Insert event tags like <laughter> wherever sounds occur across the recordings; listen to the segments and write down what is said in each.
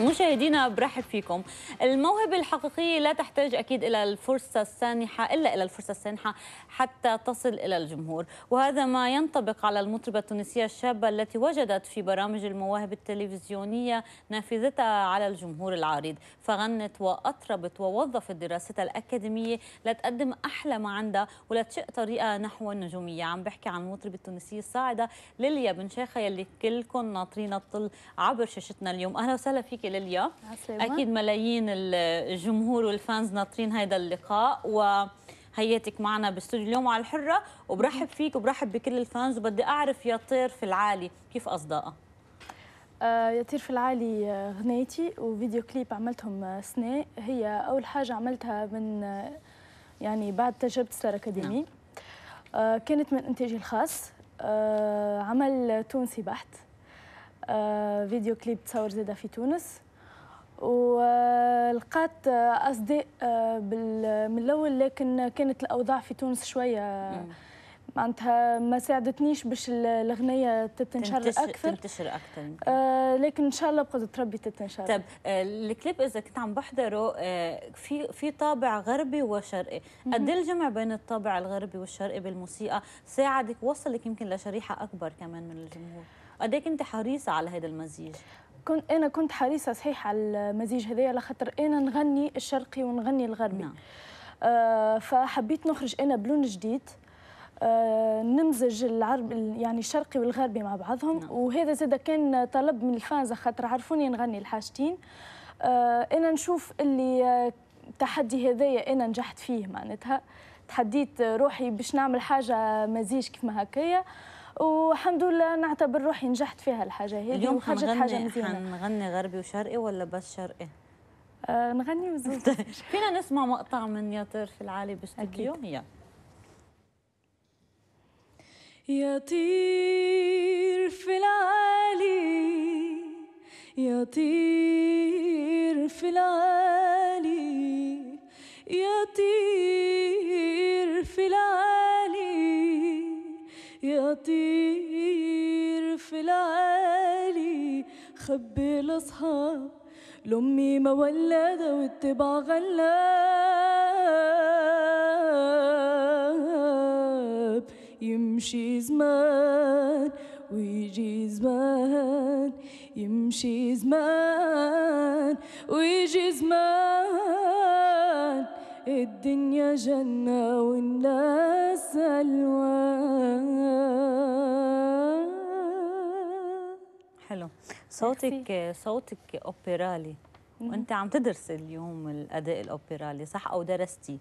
مشاهدينا برحب فيكم الموهبة الحقيقية لا تحتاج أكيد إلى الفرصة السانحة إلا إلى الفرصة السانحة حتى تصل إلى الجمهور وهذا ما ينطبق على المطربة التونسية الشابة التي وجدت في برامج المواهب التلفزيونية نافذتها على الجمهور العريض فغنت وأطربت ووظفت دراستها الأكاديمية لتقدم أحلى ما عندها ولتشق طريقة نحو النجومية عم بحكي عن المطربة التونسية الصاعدة ليليا بن شيخة يلي كلكم ناطرين الطل عبر شاشتنا اليوم أهلا وسهلا فيك لليا آه، اكيد ملايين الجمهور والفانز ناطرين هذا اللقاء و هيتك معنا باستوديو اليوم على الحره وبرحب فيك وبرحب بكل الفانز وبدي اعرف يا طير في العالي كيف اصدقها آه يطير في العالي غنيتي آه، وفيديو كليب عملتهم آه، سنة هي أول حاجة عملتها من يعني بعد تجربة ستار أكاديمي نعم. آه كانت من إنتاجي الخاص آه عمل تونسي بحت آه، فيديو كليب تصور زاده في تونس ولقات اصداء آه، من الاول لكن كانت الاوضاع في تونس شويه معناتها ما ساعدتنيش باش الاغنيه تتنشر تنتشر اكثر تنتشر اكثر آه لكن ان شاء الله بقدر ربي تتنشر طيب آه الكليب اذا كنت عم بحضره آه في في طابع غربي وشرقي قد إيه الجمع بين الطابع الغربي والشرقي بالموسيقى ساعدك وصلك يمكن لشريحه اكبر كمان من الجمهور قد ايه كنت حريصه على هذا المزيج كنت انا كنت حريصه صحيح على المزيج هذايا على خاطر انا نغني الشرقي ونغني الغربي نعم. آه فحبيت نخرج انا بلون جديد آه نمزج العرب يعني الشرقي والغربي مع بعضهم نعم. وهذا زاد كان طلب من الفانز خاطر عرفوني نغني الحاجتين آه انا نشوف اللي التحدي آه، هذايا انا نجحت فيه معناتها تحديت روحي باش نعمل حاجه مزيج كيف ما هكايا آه والحمد لله نعتبر روحي نجحت فيها الحاجه هذه اليوم خرجت حاجه مزيانه حنغني غربي وشرقي ولا بس شرقي؟ آه نغني وزوز <laughs> فينا نسمع مقطع من يا في العالي باستوديو يلا يا طير في العالي يا طير في العالي يا طير في العالي يطير في العالي خبي الاصحاب لامي ما ولد والتبع غلاب يمشي زمان ويجي زمان يمشي زمان ويجي زمان الدنيا جنة والناس ألوان صوتك صوتك اوبرالي وانت عم تدرسي اليوم الاداء الاوبرالي صح او درستي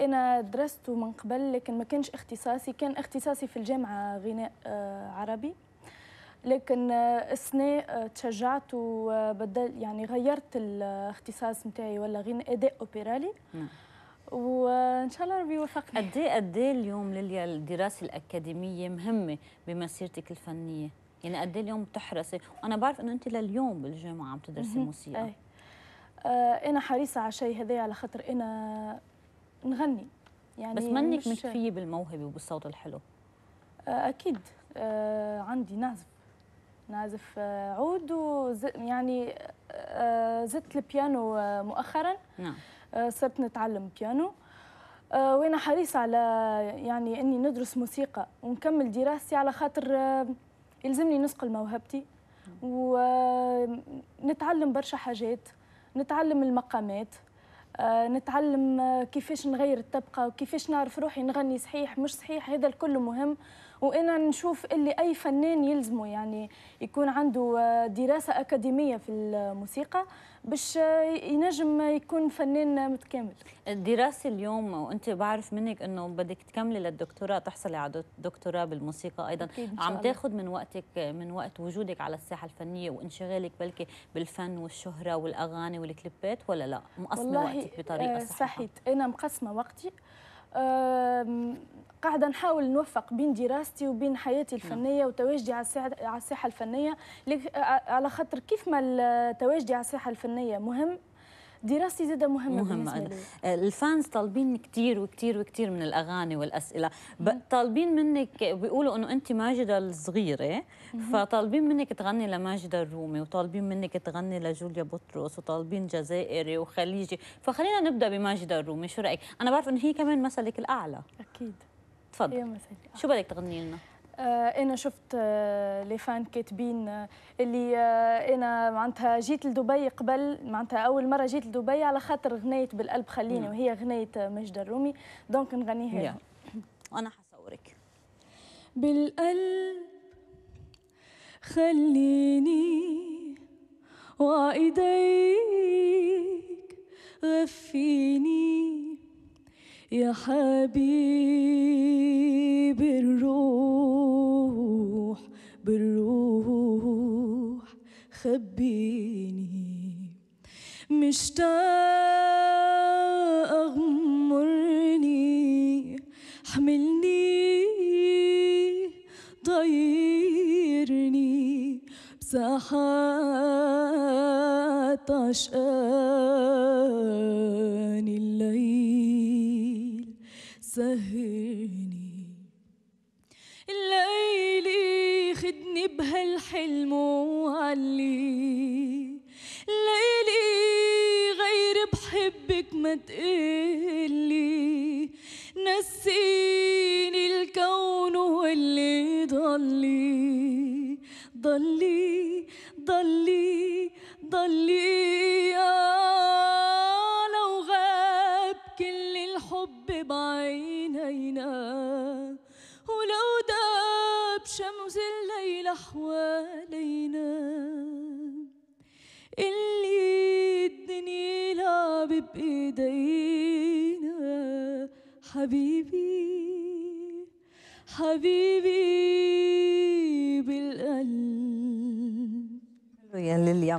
انا درست من قبل لكن ما كانش اختصاصي كان اختصاصي في الجامعه غناء آه، عربي لكن السنة آه، تشجعت وبدل آه، يعني غيرت الاختصاص نتاعي ولا غناء اداء اوبرالي نعم. وان شاء الله ربي يوفقني قد ايه قد ايه اليوم لليا الدراسه الاكاديميه مهمه بمسيرتك الفنيه يعني قد إيه اليوم بتحرصي وانا بعرف انه انت لليوم بالجامعه عم تدرسي موسيقى أي. آه انا حريصه على شيء هذا على خاطر انا نغني يعني بس منك مش... مكفيه بالموهبه وبالصوت الحلو آه اكيد آه عندي نعزف نعزف آه، عود وز... يعني آه، زدت البيانو آه، مؤخرا نعم صرت نتعلم بيانو وانا حريصه على يعني اني ندرس موسيقى ونكمل دراستي على خاطر يلزمني نسقل موهبتي ونتعلم برشا حاجات نتعلم المقامات آه، نتعلم آه، كيفاش نغير الطبقه وكيفاش نعرف روحي نغني صحيح مش صحيح هذا الكل مهم وانا نشوف اللي اي فنان يلزمه يعني يكون عنده آه، دراسه اكاديميه في الموسيقى باش ينجم يكون فنان متكامل الدراسه اليوم وانت بعرف منك انه بدك تكملي للدكتوراه تحصلي على دكتوراه بالموسيقى ايضا عم تاخذ من وقتك من وقت وجودك على الساحه الفنيه وانشغالك بلكي بالفن والشهره والاغاني والكليبات ولا لا مقسمه وقتك بطريقه آه، صحيحه صحيت انا مقسمه وقتي قاعده نحاول نوفق بين دراستي وبين حياتي الفنيه نعم. وتواجدي على الساحه الفنيه على خاطر كيف ما تواجدي على الساحه الفنيه مهم دراستي زادة مهمة مهمة آه، الفانز طالبين كثير وكثير وكثير من الأغاني والأسئلة طالبين منك بيقولوا إنه أنت ماجدة الصغيرة فطالبين منك تغني لماجدة الرومي وطالبين منك تغني لجوليا بطرس وطالبين جزائري وخليجي فخلينا نبدأ بماجدة الرومي شو رأيك؟ أنا بعرف إنه هي كمان مثلك الأعلى أكيد تفضل يوم مساء شو بدك تغني لنا؟ آه، انا شفت آه، لي فان كاتبين آه، اللي انا معناتها جيت لدبي قبل معناتها اول مره جيت لدبي على خاطر غنيت بالقلب خليني وهي غنيت مجد الرومي دونك نغنيها وانا حصورك بالقلب خليني وايديك غفيني يا حبيب الروح بالروح خبيني مشتاق أغمرني حملني طيرني بساحات عشقك سهرني الليلي خدني بهالحلم وعلي ليلي غير بحبك ما تقلي نسيني الكون واللي ضلي ضلي ضلي ضلي ايدينا حبيبي حبيبي بالقلب يا ليليا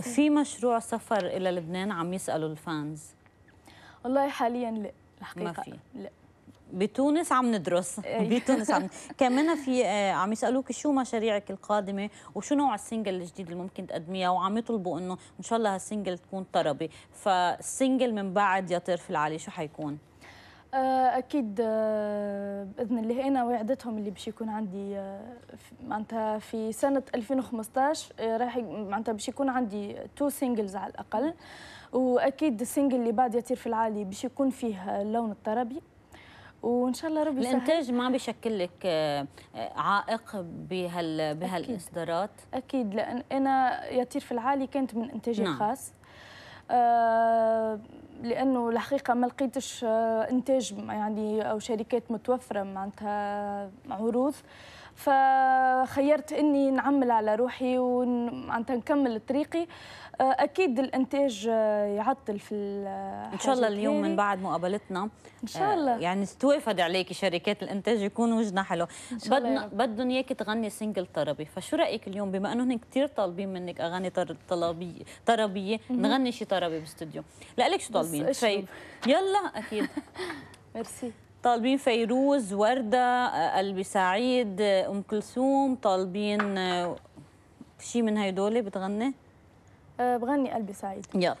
في مشروع سفر الى لبنان عم يسالوا الفانز والله حاليا لا الحقيقه ما في لا بتونس عم ندرس إيه. <laughs> بتونس عم كمان في آه، عم يسالوك شو مشاريعك القادمه وشو نوع السنجل الجديد اللي ممكن تقدميها وعم يطلبوا انه ان شاء الله هالسنجل تكون طربي فالسنجل من بعد يا طرف العالي شو حيكون آه، اكيد آه، باذن الله انا وعدتهم اللي باش يكون عندي معناتها في سنه 2015 راح معناتها باش يكون عندي تو سينجلز على الاقل واكيد السنجل اللي بعد يطير في العالي باش يكون فيه اللون الطربي وان شاء الله ربي الانتاج ما بيشكل لك آه، آه، عائق بهال بهالاصدارات اكيد لان انا يطير في العالي كانت من انتاجي نعم. الخاص آه لانه الحقيقه ما لقيتش آه، انتاج يعني او شركات متوفره معناتها عروض آه فخيرت اني نعمل على روحي ومعناتها نكمل طريقي آه، اكيد الانتاج آه، يعطل في آه، ان شاء الله اليوم من بعد مقابلتنا ان شاء الله يعني توافد عليك شركات الانتاج يكون وجنا حلو بدنا بدهم اياك تغني سنجل طربي فشو رايك اليوم بما انه هن كثير طالبين منك اغاني طربيه طربيه نغني شي طربي بالاستوديو لك شو طالبين يلا اكيد <laughs> ميرسي طالبين فيروز وردة قلبي سعيد أم كلثوم طالبين آه، شي من هيدول بتغني؟ آه، بغني قلبي سعيد يلا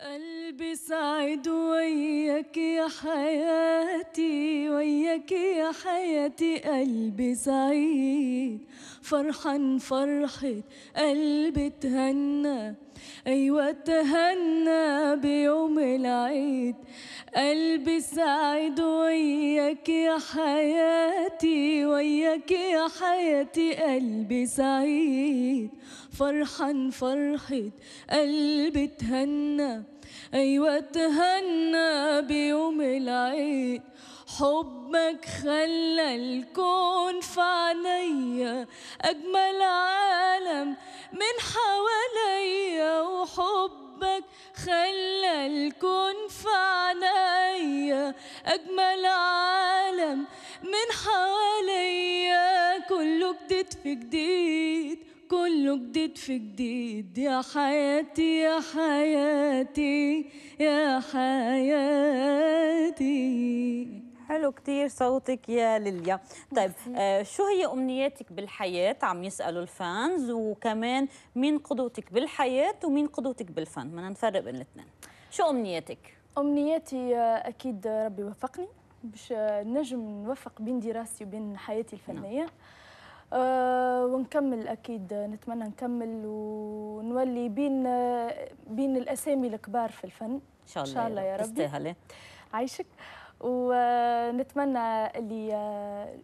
قلبي سعيد وياك يا حياتي وياك يا يا حياتي قلبي سعيد فرحان فرحة قلبي تهنى أيوة تهنى بيوم العيد قلبي سعيد وياك يا حياتي وياك يا حياتي قلبي سعيد فرحان فرحة قلبي تهنى أيوة تهنى بيوم العيد حبك خلى الكون فعنيا أجمل عالم من حواليا وحبك خلى الكون فعنيا أجمل عالم من حواليا كله جديد في جديد كله جديد في جديد يا حياتي يا حياتي يا حياتي حلو كثير صوتك يا ليليا طيب آه شو هي امنياتك بالحياه عم يسالوا الفانز وكمان مين قدوتك بالحياه ومين قدوتك بالفن بدنا نفرق بين الاثنين شو امنياتك امنياتي آه، اكيد ربي وفقني باش آه، نجم نوفق بين دراستي وبين حياتي الفنيه نعم. أه ونكمل اكيد آه، نتمنى نكمل ونولي بين بين الاسامي الكبار في الفن ان شاء الله, إن شاء الله يا رب تستاهلي عايشك ونتمنى اللي آه،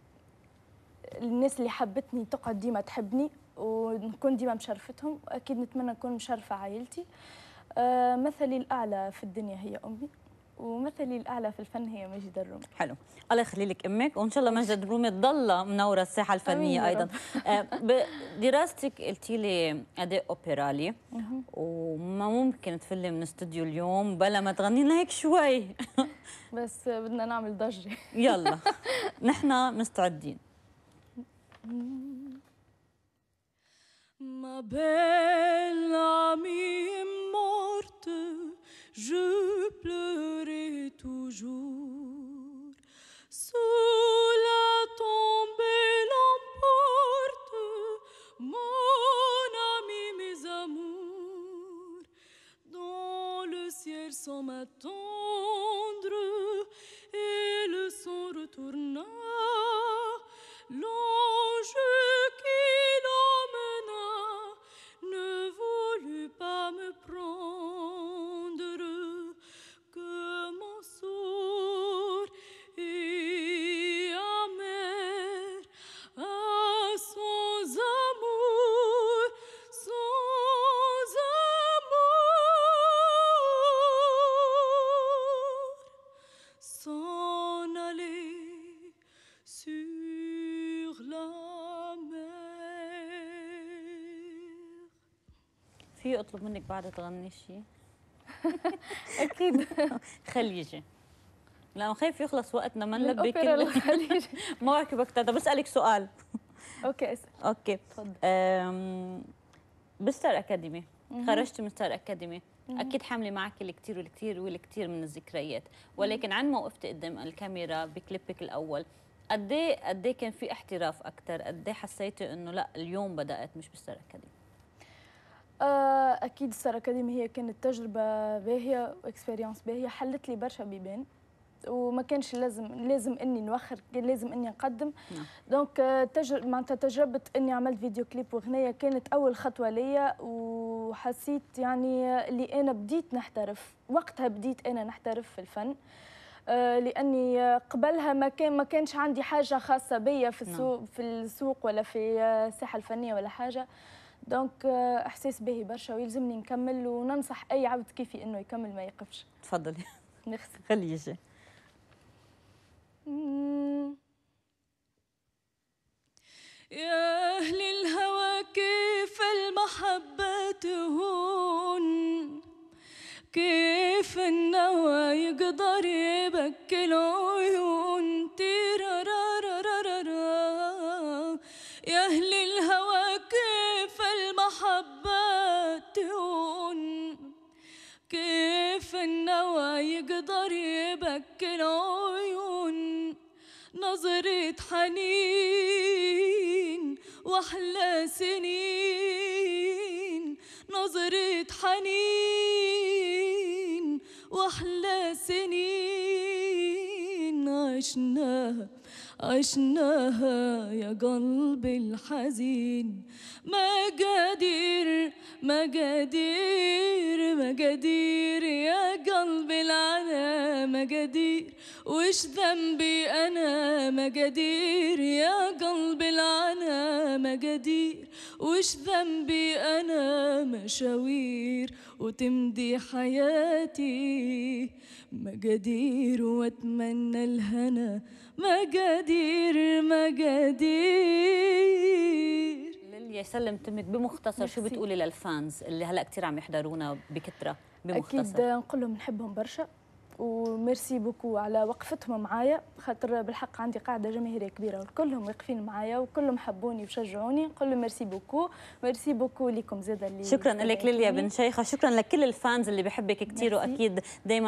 الناس اللي حبتني تقعد ديما تحبني ونكون ديما مشرفتهم اكيد نتمنى نكون مشرفه عائلتي آه، مثلي الاعلى في الدنيا هي امي ومثلي الاعلى في الفن هي مجد الرومي حلو الله يخلي لك امك وان شاء الله مجد الرومي تضلها منوره الساحه الفنيه ايضا بدراستك آه، قلتي لي اداء اوبرالي وما ممكن تفلي من استوديو اليوم بلا ما تغني لنا هيك شوي <laughs> بس بدنا نعمل ضجه يلا <laughs> نحن مستعدين Ma bella عمي morte je pleurais toujours. Sous la tombée l'emporte, mon ami, mes amours, dans le ciel sans m'attendre. في اطلب منك بعد تغني شيء <laughs> اكيد خليجي لا خايف يخلص وقتنا ما نلبي كل <laughs> مواكبك طب بسالك سؤال اوكي اسال اوكي تفضل بستار اكاديمي خرجت من ستار اكاديمي اكيد حامله معك الكثير والكثير والكثير من الذكريات ولكن عن ما وقفت قدام الكاميرا بكليبك الاول قد ايه قد إيه كان في احتراف اكثر قد ايه حسيتي انه لا اليوم بدات مش بستار اكاديمي آه، اكيد السر اكاديمي هي كانت تجربه باهيه واكسبيريونس باهيه حلت لي برشا بيبان وما كانش لازم لازم اني نوخر كان لازم اني نقدم دونك نعم. آه، تجربه معناتها تجربه اني عملت فيديو كليب وغنيه كانت اول خطوه ليا وحسيت يعني اللي انا بديت نحترف وقتها بديت انا نحترف في الفن آه، لاني قبلها ما كان ما كانش عندي حاجه خاصه بيا في السوق نعم. في السوق ولا في الساحه الفنيه ولا حاجه دونك آه، احساس باهي برشا ويلزمني نكمل وننصح اي عبد كيفي انه يكمل ما يقفش تفضلي ميرسي <laughs> خلي يجي يا أهل الهوى كيف المحبة تهون كيف النوى يقدر يبكي العيون تيرا را را را را يا أهل الهوى وأحلى سنين نظرة حنين وأحلى سنين عشناها عشناها يا قلبي الحزين قادر ما قادر يا قلب العنا قادر وش ذنبي أنا مقادير يا قلبي العنا مقادير وش ذنبي أنا مشاوير وتمدي حياتي مقادير واتمنى الهنا مقادير مقادير ليليا سلم تمك بمختصر شو بتقولي للفانز اللي هلا كثير عم يحضرونا بكثره بمختصر اكيد نقول لهم نحبهم برشا وميرسي بوكو على وقفتهم معايا خاطر بالحق عندي قاعده جماهيريه كبيره وكلهم واقفين معايا وكلهم حبوني وشجعوني نقول لهم ميرسي بوكو ميرسي بوكو لكم زاده اللي شكرا لك ليليا بن شيخه شكرا لكل الفانز اللي بحبك كثير واكيد دائما